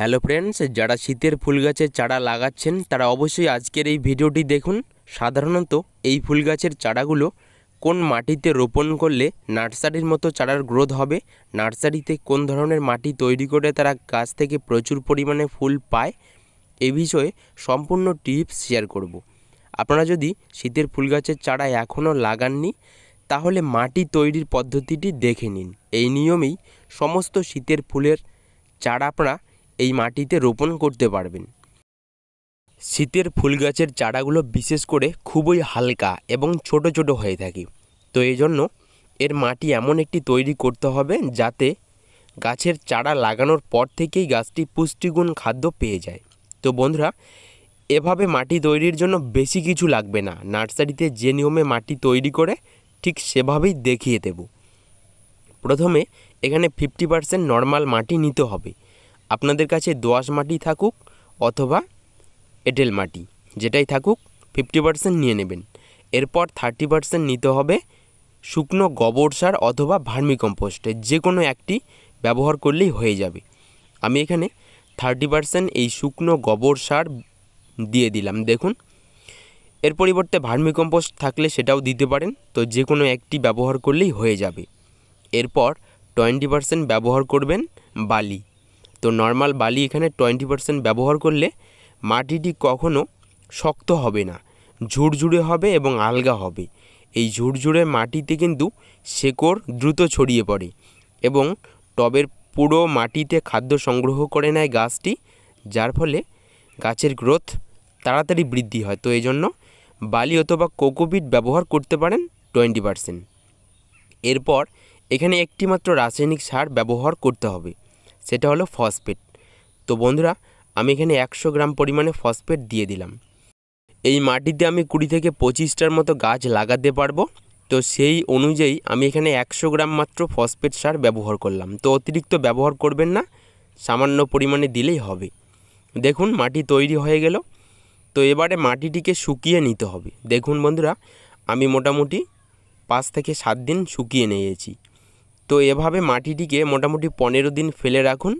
Hello friends যারা শীতের ফুল গাছের চারা লাগাচ্ছেন তারা অবশ্যই আজকের এই ভিডিওটি দেখুন সাধারণত এই ফুল গাছের চারাগুলো কোন মাটিতে রোপণ করলে নার্সারির মতো চারার গ্রোথ হবে নার্সারিতে কোন ধরনের মাটি তৈরি করে তারা গাছ থেকে প্রচুর পরিমাণে ফুল পায় এ বিষয়ে সম্পূর্ণ টিপস শেয়ার করব। আপনারা যদি শীতের ফুল গাছের চারা এখনও লাগাননি তাহলে মাটি তৈরির পদ্ধতিটি দেখে নিন এই নিয়মেই সমস্ত শীতের ফুলের চারা আপনারা এই মাটিতে রোপণ করতে পারবেন শীতের ফুল গাছের চারাগুলো বিশেষ করে খুবই হালকা এবং ছোট ছোট হয়ে থাকে তো এই জন্য এর মাটি এমন একটি তৈরি করতে হবে যাতে গাছের চারা লাগানোর পর থেকেই গাছটি পুষ্টিগুণ খাদ্য পেয়ে যায় তো বন্ধুরা এভাবে মাটি তৈরির জন্য বেশি কিছু লাগবে না নার্সারিতে যে নিয়মে মাটি তৈরি করে ঠিক সেভাবেই দেখিয়ে দেব প্রথমে এখানে ফিফটি পারসেন্ট নর্মাল মাটি নিতে হবে আপনাদের কাছে দোয়াশ মাটি থাকুক অথবা এঁটেল মাটি যেটাই থাকুক ফিফটি পার্সেন্ট নিয়ে নেবেন এরপর থার্টি পার্সেন্ট নিতে হবে শুকনো গোবর সার অথবা ভার্মিকম্পোস্টের যে কোনো একটি ব্যবহার করলেই হয়ে যাবে আমি এখানে থার্টি পার্সেন্ট এই শুকনো গোবর সার দিয়ে দিলাম দেখুন এর পরিবর্তে ভার্মিকম্পোস্ট থাকলে সেটাও দিতে পারেন তো যে কোনো একটি ব্যবহার করলেই হয়ে যাবে এরপর টোয়েন্টি পার্সেন্ট ব্যবহার করবেন বালি তো নর্মাল বালি এখানে টোয়েন্টি পারসেন্ট ব্যবহার করলে মাটিটি কখনো শক্ত হবে না ঝুরঝুরে হবে এবং আলগা হবে এই ঝুড়ঝুড়ে মাটিতে কিন্তু শেকড় দ্রুত ছড়িয়ে পড়ে এবং টবের পুরো মাটিতে খাদ্য সংগ্রহ করে নেয় গাছটি যার ফলে গাছের গ্রোথ তাড়াতাড়ি বৃদ্ধি হয় তো এই জন্য বালি অথবা কোকোপিট ব্যবহার করতে পারেন টোয়েন্টি পারসেন্ট এরপর এখানে একটিমাত্র রাসায়নিক সার ব্যবহার করতে হবে সেটা হলো ফসফেট তো বন্ধুরা আমি এখানে একশো গ্রাম পরিমাণে ফসফেট দিয়ে দিলাম এই মাটিতে আমি কুড়ি থেকে পঁচিশটার মতো গাছ লাগাতে পারবো তো সেই অনুযায়ী আমি এখানে একশো গ্রাম মাত্র ফসফেট সার ব্যবহার করলাম তো অতিরিক্ত ব্যবহার করবেন না সামান্য পরিমাণে দিলেই হবে দেখুন মাটি তৈরি হয়ে গেল তো এবারে মাটিটিকে শুকিয়ে নিতে হবে দেখুন বন্ধুরা আমি মোটামুটি পাঁচ থেকে সাত দিন শুকিয়ে নিয়েছি তো এভাবে মাটিটিকে মোটামুটি পনেরো দিন ফেলে রাখুন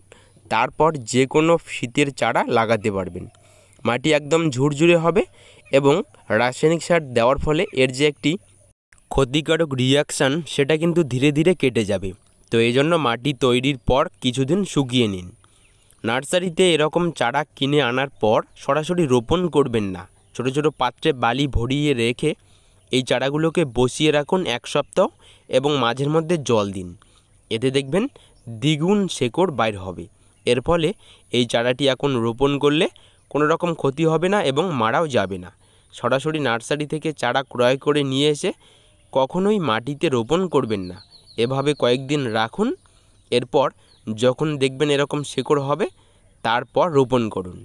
তারপর যে কোনো শীতের চারা লাগাতে পারবেন মাটি একদম ঝুরঝুরে হবে এবং রাসায়নিক সার দেওয়ার ফলে এর যে একটি ক্ষতিকারক রিয়াকশান সেটা কিন্তু ধীরে ধীরে কেটে যাবে তো এই জন্য মাটি তৈরির পর কিছুদিন শুকিয়ে নিন নার্সারিতে এরকম চারা কিনে আনার পর সরাসরি রোপণ করবেন না ছোট ছোট পাত্রে বালি ভরিয়ে রেখে এই চারাগুলোকে বসিয়ে রাখুন এক সপ্তাহ এবং মাঝের মধ্যে জল দিন এতে দেখবেন দ্বিগুণ শেকড় বাইর হবে এর ফলে এই চারাটি এখন রোপণ করলে কোনো রকম ক্ষতি হবে না এবং মারাও যাবে না সরাসরি নার্সারি থেকে চারা ক্রয় করে নিয়ে এসে কখনোই মাটিতে রোপণ করবেন না এভাবে কয়েকদিন রাখুন এরপর যখন দেখবেন এরকম শেকড় হবে তারপর রোপণ করুন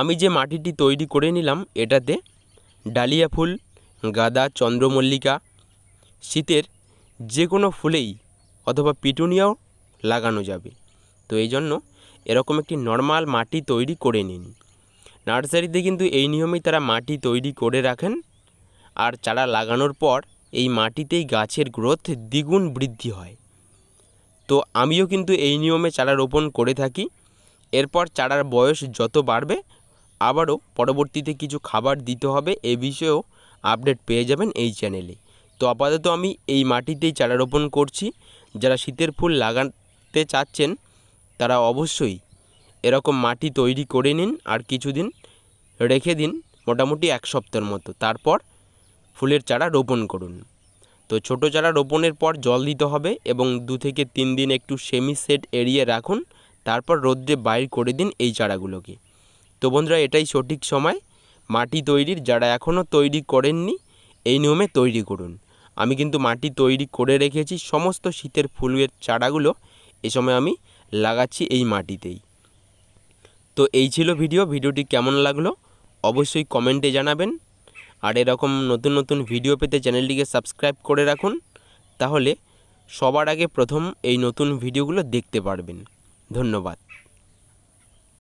আমি যে মাটিটি তৈরি করে নিলাম এটাতে ডালিয়া ফুল গাঁদা চন্দ্রমল্লিকা শীতের যে কোনো ফুলেই অথবা পিটুনিয়াও লাগানো যাবে তো এই জন্য এরকম একটি নর্মাল মাটি তৈরি করে নিন নার্সারিতে কিন্তু এই নিয়মেই তারা মাটি তৈরি করে রাখেন আর চারা লাগানোর পর এই মাটিতেই গাছের গ্রোথ দ্বিগুণ বৃদ্ধি হয় তো আমিও কিন্তু এই নিয়মে চারা রোপণ করে থাকি এরপর চারার বয়স যত বাড়বে আবারও পরবর্তীতে কিছু খাবার দিতে হবে এ বিষয়েও আপডেট পেয়ে যাবেন এই চ্যানেলে তো আপাতত আমি এই মাটিতেই চারা রোপণ করছি যারা শীতের ফুল লাগাতে চাচ্ছেন তারা অবশ্যই এরকম মাটি তৈরি করে নিন আর কিছুদিন রেখে দিন মোটামুটি এক সপ্তাহের মতো তারপর ফুলের চারা রোপণ করুন তো ছোট চারা রোপণের পর জল দিতে হবে এবং দু থেকে তিন দিন একটু সেমি সেট এড়িয়ে রাখুন তারপর রোদ্রে বাইর করে দিন এই চারাগুলোকে তো বন্ধুরা এটাই সঠিক সময় মাটি তৈরির যারা এখনও তৈরি করেননি এই নিয়মে তৈরি করুন আমি কিন্তু মাটি তৈরি করে রেখেছি সমস্ত শীতের ফুলের চারাগুলো এ সময় আমি লাগাচ্ছি এই মাটিতেই তো এই ছিল ভিডিও ভিডিওটি কেমন লাগলো অবশ্যই কমেন্টে জানাবেন আর এরকম নতুন নতুন ভিডিও পেতে চ্যানেলটিকে সাবস্ক্রাইব করে রাখুন তাহলে সবার আগে প্রথম এই নতুন ভিডিওগুলো দেখতে পারবেন ধন্যবাদ